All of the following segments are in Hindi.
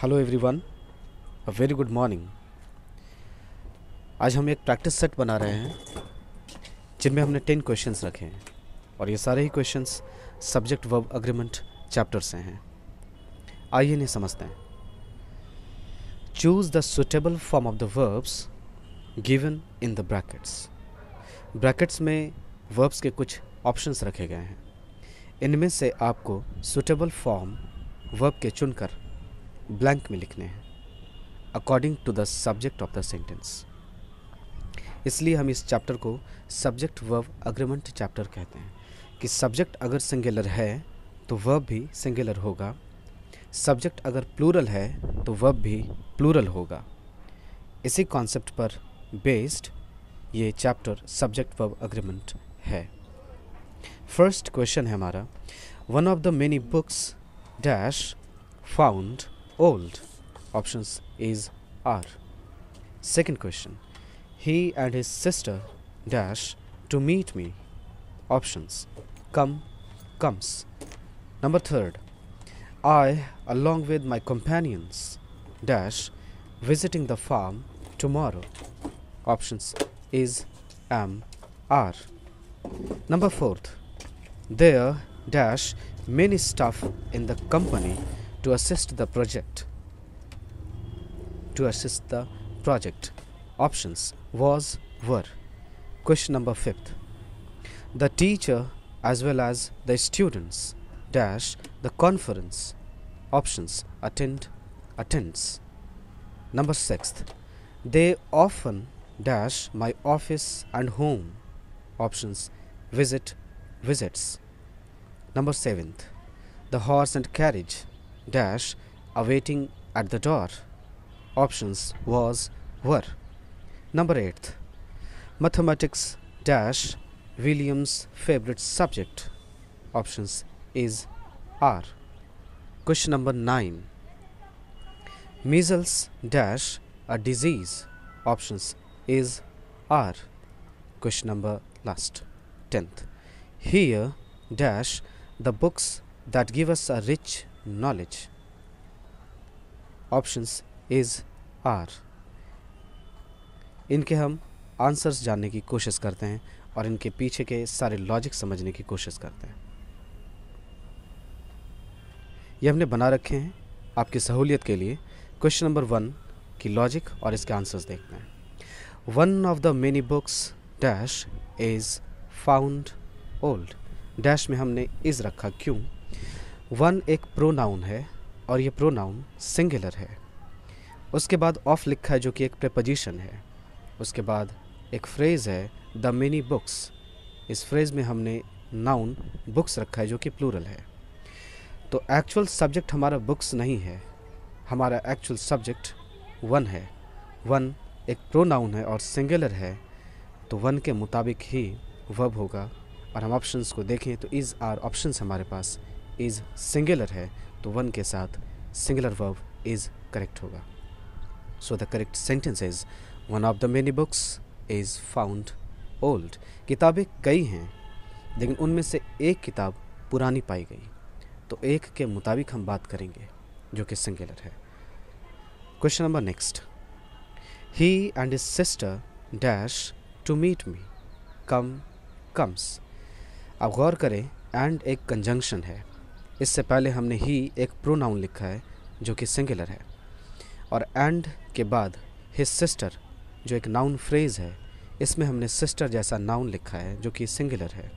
Hello everyone a very good morning आज हम एक प्रैक्टिस सेट बना रहे हैं जिनमें हमने टेन क्वेश्चंस रखे हैं और ये सारे ही questions subject verb agreement chapter से हैं आइए इन्हें समझते हैं choose the suitable form of the verbs given in the brackets brackets में वर्ब्स के कुछ ऑप्शंस रखे गए हैं इनमें से आपको सुटेबल फॉर्म वर्ब के चुनकर ब्लैंक में लिखने हैं according to the subject of the sentence इसलिए हम इस चैप्टर को सब्जेक्ट वर्ब अग्रीमेंट चैप्टर कहते हैं कि सब्जेक्ट अगर सिंगुलर है तो वर्ब भी सिंगुलर होगा सब्जेक्ट अगर प्लूरल है तो वर्ब भी प्लूरल होगा इसी कॉन्सेप्ट पर बेस्ड ये चैप्टर सब्जेक्ट वर्ब अग्रीमेंट है फर्स्ट क्वेश्चन है हमारा one of the many books dash found old? Options is R. Second question. He and his sister dash to meet me. Options come comes. Number third. I, along with my companions, dash visiting the farm tomorrow. Options is am are. Number fourth. There dash many stuff in the company to assist the project to assist the project options was were question number 5th the teacher as well as the students dash the conference options attend attends number 6th they often dash my office and home options visit visits number 7th the horse and carriage dash awaiting at the door. Options was were. Number 8. Mathematics dash William's favorite subject. Options is are. Question number 9. Measles dash a disease. Options is are. Question number last. 10th. Here dash the books that give us a rich knowledge. Options is are इनके हम आंसर्स जानने की कोशिश करते हैं और इनके पीछे के सारे लॉजिक समझने की कोशिश करते हैं ये हमने बना रखे हैं आपकी सहूलियत के लिए क्वेश्चन नंबर वन की लॉजिक और इसके आंसर्स देखते हैं one of the many books dash is found old dash में हमने इज़ रखा क्यों वन एक प्रोनाउन है और ये प्रोनाउन सिंगुलर है उसके बाद ऑफ लिखा है जो कि एक प्रपोजिशन है उसके बाद एक फ्रेज़ है द मिनी बुक्स इस फ्रेज़ में हमने नाउन बुक्स रखा है जो कि प्लूरल है तो एक्चुअल सब्जेक्ट हमारा बुक्स नहीं है हमारा एक्चुअल सब्जेक्ट वन है वन एक प्रोनाउन है और सिंगुलर है तो वन के मुताबिक ही वब होगा और हम ऑप्शंस को देखें तो इज़ आर ऑप्शंस हमारे पास इज़ सिंगुलर है तो वन के साथ सिंगुलर वर्ब इज़ करेक्ट होगा so the correct sentence is one of the many books is found old किताबें कई हैं लेकिन उनमें से एक किताब पुरानी पाई गई तो एक के मुताबिक हम बात करेंगे जो कि सिंगुलर है question number next he and his sister dash to meet me come comes अब गौर करें एंड एक कंजंक्शन है इससे पहले हमने ही एक प्रोनाउन लिखा है जो कि सिंगुलर है और एंड के बाद हिज सिस्टर जो एक नाउन फ्रेज है इसमें हमने सिस्टर जैसा नाउन लिखा है जो कि सिंगुलर है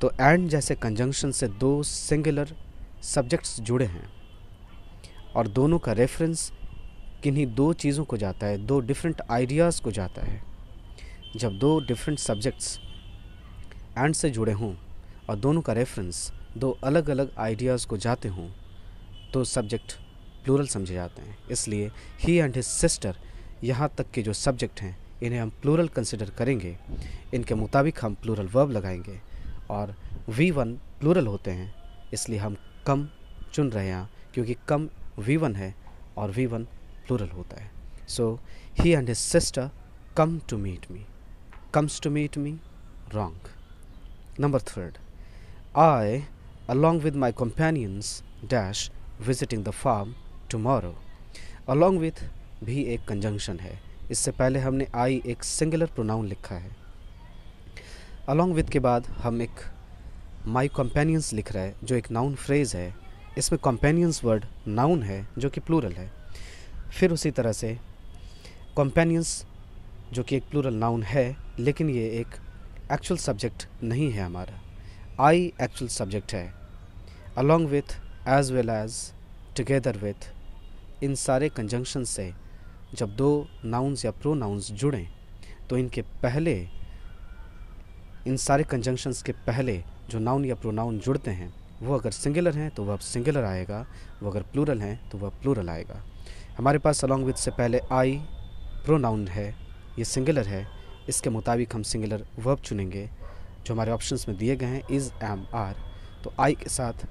तो एंड जैसे कंजंक्शन से दो सिंगुलर सब्जेक्ट्स जुड़े हैं और दोनों का रेफरेंस किन्हीं दो चीज़ों को जाता है दो डिफरेंट आइडियाज़ को जाता है जब दो डिफरेंट सब्जेक्ट्स एंड से जुड़े हों और दोनों का रेफरेंस दो अलग अलग आइडियाज़ को जाते हों तो सब्जेक्ट प्लूरल समझे जाते हैं इसलिए ही एंड हिज सिस्टर यहाँ तक के जो सब्जेक्ट हैं इन्हें हम प्लूरल कंसिडर करेंगे इनके मुताबिक हम प्लूरल वर्ब लगाएंगे और वी वन प्लूरल होते हैं इसलिए हम कम चुन रहे हैं क्योंकि कम वी वन है और वी वन प्लूरल होता है so he and his sister come to meet me comes to meet me wrong number third I along with my companions dash visiting the farm tomorrow. Along with भी एक कंजंक्शन है इससे पहले हमने आई एक सिंगुलर प्रोनाउन लिखा है अलॉन्ग विथ के बाद हम एक माई कॉम्पेनियंस लिख रहे हैं जो एक नाउन फ्रेज़ है इसमें कॉम्पेनियंस वर्ड नाउन है जो कि प्लूरल है फिर उसी तरह से कॉम्पेनियंस जो कि एक प्लूरल नाउन है लेकिन ये एक एक्चुअल सब्जेक्ट नहीं है हमारा आई एक्चुअल सब्जेक्ट है along with as well as together with इन सारे कंजंक्शन से जब दो नाउन्स या प्रो नाउन्स जुड़ें तो इनके पहले इन सारे कंजंक्शंस के पहले जो नाउन या प्रो नाउन जुड़ते हैं वो अगर सिंगुलर हैं तो वह अब सिंगुलर आएगा वो अगर प्लूरल हैं तो वह प्लूरल आएगा हमारे पास अलॉन्ग विथ से पहले आई प्रो नाउन है ये सिंगुलर है इसके मुताबिक हम सिंगुलर वर्ब चुनेंगे जो हमारे ऑप्शंस में दिए गए हैं इज़ एम आर तो आई के साथ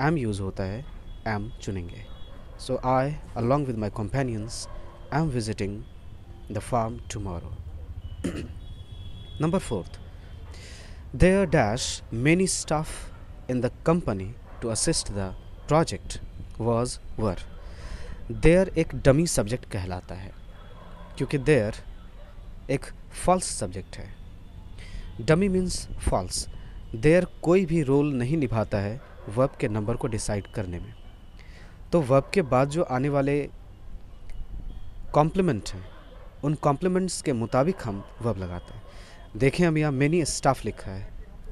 एम यूज़ होता है एम चुनेंगे so I along with my companions I am visiting the farm tomorrow number fourth there dash many staff in the company to assist the project was were there एक डमी सब्जेक्ट कहलाता है क्योंकि देयर एक फॉल्स सब्जेक्ट है डमी मीन्स फॉल्स देयर कोई भी रोल नहीं निभाता है वर्ब के नंबर को डिसाइड करने में तो वर्ब के बाद जो आने वाले कॉम्प्लीमेंट हैं उन कॉम्प्लीमेंट्स के मुताबिक हम वर्ब लगाते हैं देखें हम यहाँ मैनी स्टाफ लिखा है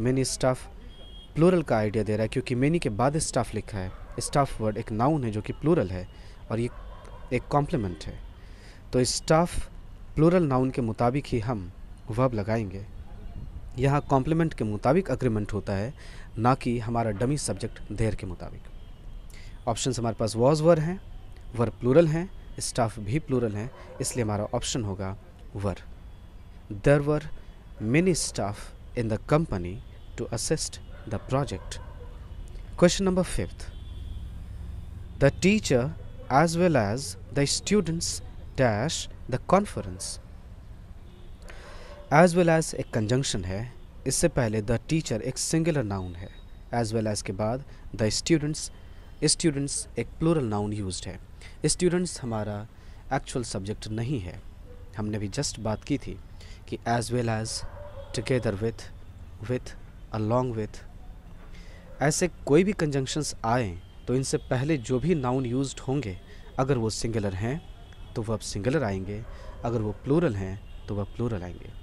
मैनी स्टाफ प्लूरल का आइडिया दे रहा है क्योंकि मैनी के बाद स्टाफ लिखा है स्टाफ वर्ड एक नाउन है जो कि प्लूरल है और ये एक कॉम्प्लीमेंट है तो स्टाफ प्लूरल नाउन के मुताबिक ही हम वर्ब लगाएंगे यहाँ कॉम्प्लीमेंट के मुताबिक अग्रीमेंट होता है ना कि हमारा डमी सब्जेक्ट देर के मुताबिक ऑप्शन हमारे पास वॉज वर हैं वर प्लूरल हैं स्टाफ भी प्लूरल हैं इसलिए हमारा ऑप्शन होगा were there were many staff in the company to assist the project question number fifth the teacher as well as the students dash the conference as well as एक कंजंक्शन है इससे पहले द टीचर एक सिंगुलर नाउन है एज वेल एज के बाद द स्टूडेंट्स स्टूडेंट्स एक प्लूरल नाउन यूज है स्टूडेंट्स हमारा एक्चुअल सब्जेक्ट नहीं है हमने भी जस्ट बात की थी कि as well as together with with along with ऐसे कोई भी कंजंक्शंस आए तो इनसे पहले जो भी नाउन यूज होंगे अगर वो सिंगुलर हैं तो वह अब सिंगुलर आएंगे अगर वो प्लूरल हैं तो वह प्लूरल आएंगे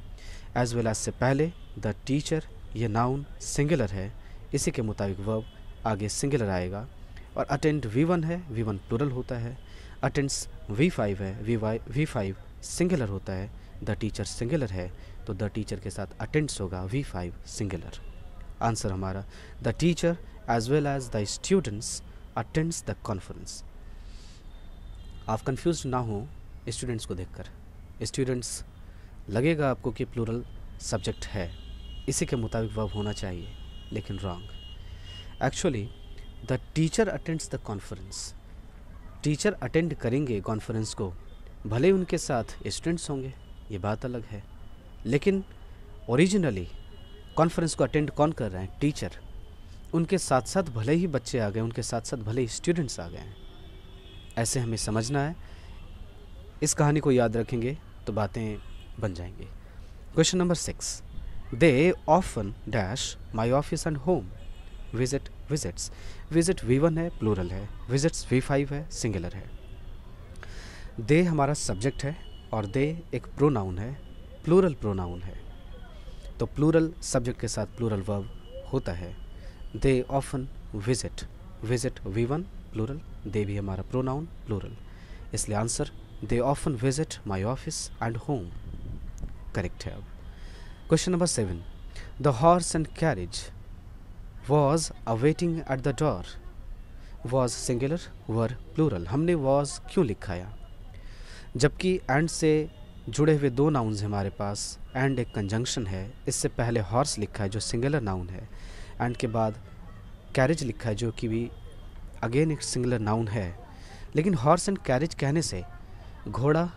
एज वेल एज से पहले द टीचर ये नाउन सिंगुलर है इसी के मुताबिक वर्ब आगे सिंगुलर आएगा और अटेंड वी वन है वी वन प्लूरल होता है अटेंड्स वी फाइव है V Y V five singular होता है द टीचर सिंगुलर है तो द टीचर के साथ अटेंड्स होगा वी फाइव सिंगुलर आंसर हमारा the teacher as well as the students attends the conference आप कन्फ्यूज ना हो स्टूडेंट्स को देखकर स्टूडेंट्स लगेगा आपको कि प्लूरल सब्जेक्ट है इसी के मुताबिक वर्ब होना चाहिए लेकिन wrong actually the teacher attends the conference teacher attend करेंगे कॉन्फ्रेंस को भले उनके साथ स्टूडेंट्स होंगे ये बात अलग है लेकिन ओरिजिनली कॉन्फ्रेंस को अटेंड कौन कर रहे हैं टीचर उनके साथ साथ भले ही बच्चे आ गए उनके साथ साथ भले ही स्टूडेंट्स आ गए हैं ऐसे हमें समझना है इस कहानी को याद रखेंगे तो बातें बन जाएंगे question number six they often dash my office and home visit visits visit V one है प्लूरल है विजिट्स वी फाइव है सिंगुलर है दे हमारा सब्जेक्ट है और दे एक प्रोनाउन है प्लूरल प्रोनाउन है तो प्लूरल सब्जेक्ट के साथ प्लूरल वर्ब होता है they often visit visit V one plural they भी हमारा प्रोनाउन प्लूरल इसलिए answer they often visit my office and home correct है अब question number seven the horse and carriage was awaiting at the door was singular were plural हमने वॉज क्यों लिखाया जबकि एंड से जुड़े हुए दो नाउन्स हैं हमारे पास एंड एक कंजंक्शन है इससे पहले हॉर्स लिखा है जो सिंगुलर नाउन है एंड के बाद कैरेज लिखा है जो कि भी अगेन एक सिंगुलर नाउन है लेकिन हॉर्स एंड कैरेज कहने से घोड़ा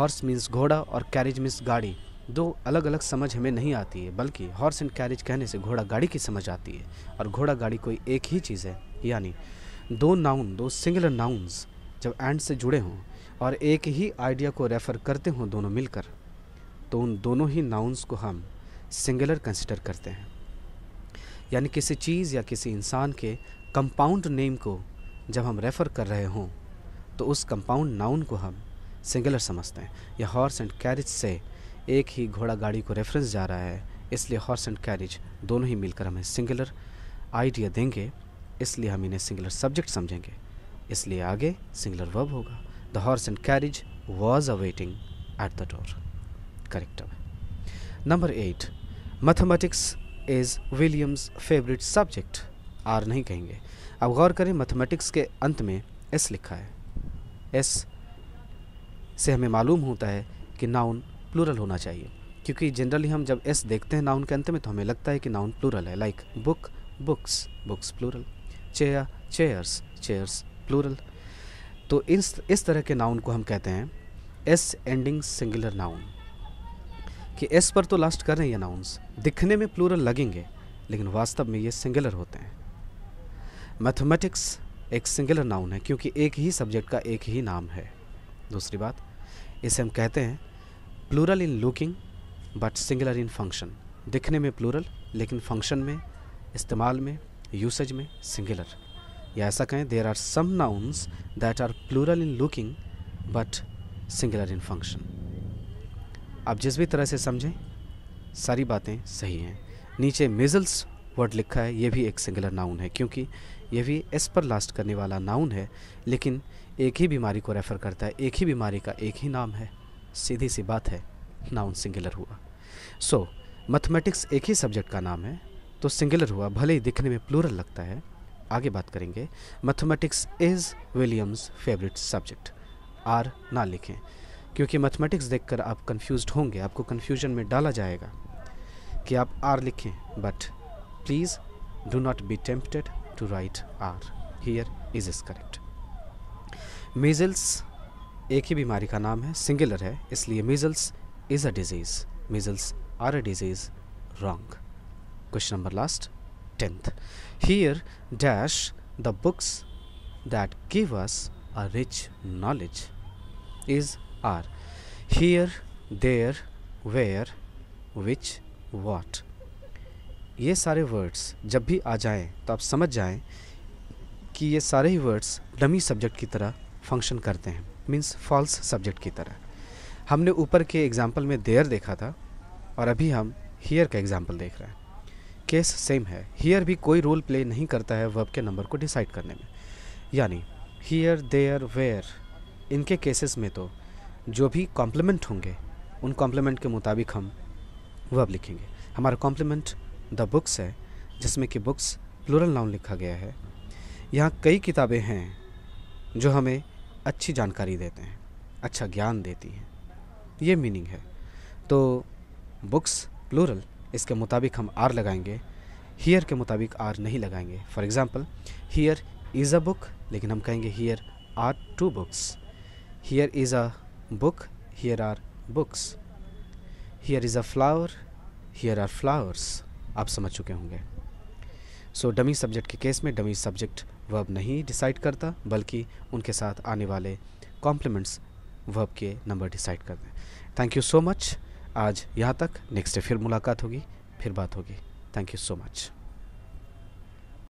हॉर्स मीन्स घोड़ा और कैरेज मीन्स गाड़ी दो अलग अलग समझ हमें नहीं आती है बल्कि हॉर्स एंड कैरेज कहने से घोड़ा गाड़ी की समझ आती है और घोड़ा गाड़ी कोई एक ही चीज़ है यानी दो नाउन दो सिंगुलर नाउन्स जब एंड से जुड़े हों और एक ही आइडिया को रेफ़र करते हों दोनों मिलकर तो उन दोनों ही नाउन्स को हम सिंगुलर कंसिडर करते हैं यानी किसी चीज़ या किसी इंसान के कंपाउंड नेम को जब हम रेफ़र कर रहे हों तो उस कंपाउंड नाउन को हम सिंगुलर समझते हैं या हॉर्स एंड कैरिज से एक ही घोड़ा गाड़ी को रेफरेंस जा रहा है इसलिए हॉर्स एंड कैरिज दोनों ही मिलकर हमें सिंगुलर आइडिया देंगे इसलिए हम इन्हें सिंगुलर सब्जेक्ट समझेंगे इसलिए आगे सिंगुलर वर्ब होगा the horse and carriage was a waiting at the door correct number eight mathematics is William's favourite subject are नहीं कहेंगे अब गौर करें मैथमेटिक्स के अंत में एस लिखा है एस से हमें मालूम होता है कि नाउन प्लूरल होना चाहिए क्योंकि जनरली हम जब एस देखते हैं नाउन के अंत में तो हमें लगता है कि नाउन प्लूरल है like book books books plural chair chairs chairs plural तो इस इस तरह के नाउन को हम कहते हैं एस एंडिंग सिंगुलर नाउन कि एस पर तो लास्ट कर रहे हैं ये नाउन्स दिखने में प्लूरल लगेंगे लेकिन वास्तव में ये सिंगुलर होते हैं मैथमेटिक्स एक सिंगुलर नाउन है क्योंकि एक ही सब्जेक्ट का एक ही नाम है दूसरी बात इसे हम कहते हैं plural in looking but singular in function दिखने में प्लूरल लेकिन फंक्शन में इस्तेमाल में यूसेज में सिंगुलर या ऐसा कहें there are some nouns that are plural in looking but singular in function आप जिस भी तरह से समझें सारी बातें सही हैं नीचे मिजल्स वर्ड लिखा है ये भी एक सिंगुलर नाउन है क्योंकि यह भी एस पर लास्ट करने वाला नाउन है लेकिन एक ही बीमारी को रेफ़र करता है एक ही बीमारी का एक ही नाम है सीधी सी बात है नाउन सिंगुलर हुआ सो so, मैथमेटिक्स एक ही सब्जेक्ट का नाम है तो सिंगुलर हुआ भले ही दिखने में प्लूरल लगता है आगे बात करेंगे mathematics is William's favourite subject are ना लिखें क्योंकि मैथमेटिक्स देखकर आप कंफ्यूज होंगे आपको कन्फ्यूजन में डाला जाएगा कि आप आर लिखें but please do not be tempted to write are here is is correct measles एक ही बीमारी का नाम है सिंगुलर है इसलिए measles is a disease measles are a disease wrong question number last tenth here dash the books that give us a rich knowledge is are here there where which what ये सारे वर्ड्स जब भी आ जाएं तो आप समझ जाएं कि ये सारे ही वर्ड्स डमी सब्जेक्ट की तरह फंक्शन करते हैं मीन्स फॉल्स सब्जेक्ट की तरह हमने ऊपर के एग्ज़ाम्पल में देयर देखा था और अभी हम हीयर का एग्ज़ाम्पल देख रहे हैं केस सेम है हीयर भी कोई रोल प्ले नहीं करता है वर्ब के नंबर को डिसाइड करने में यानी हीयर देयर वेयर इनके केसेस में तो जो भी कॉम्प्लीमेंट होंगे उन कॉम्प्लीमेंट के मुताबिक हम वर्ब लिखेंगे हमारा कॉम्प्लीमेंट द बुक्स है जिसमें कि बुक्स प्लूरल नाउन लिखा गया है यहाँ कई किताबें हैं जो हमें अच्छी जानकारी देते हैं अच्छा ज्ञान देती हैं ये मीनिंग है तो बुक्स प्लूरल इसके मुताबिक हम आर लगाएंगे हीयर के मुताबिक आर नहीं लगाएंगे for example here is a book लेकिन हम कहेंगे here are two books here is a book here are books here is a flower here are flowers आप समझ चुके होंगे सो डमी सब्जेक्ट के केस में डमी सब्जेक्ट वर्ब नहीं डिसाइड करता बल्कि उनके साथ आने वाले कॉम्प्लीमेंट्स वर्ब के नंबर डिसाइड करते हैं थैंक यू सो मच आज यहाँ तक नेक्स्ट डे फिर मुलाकात होगी फिर बात होगी थैंक यू सो मच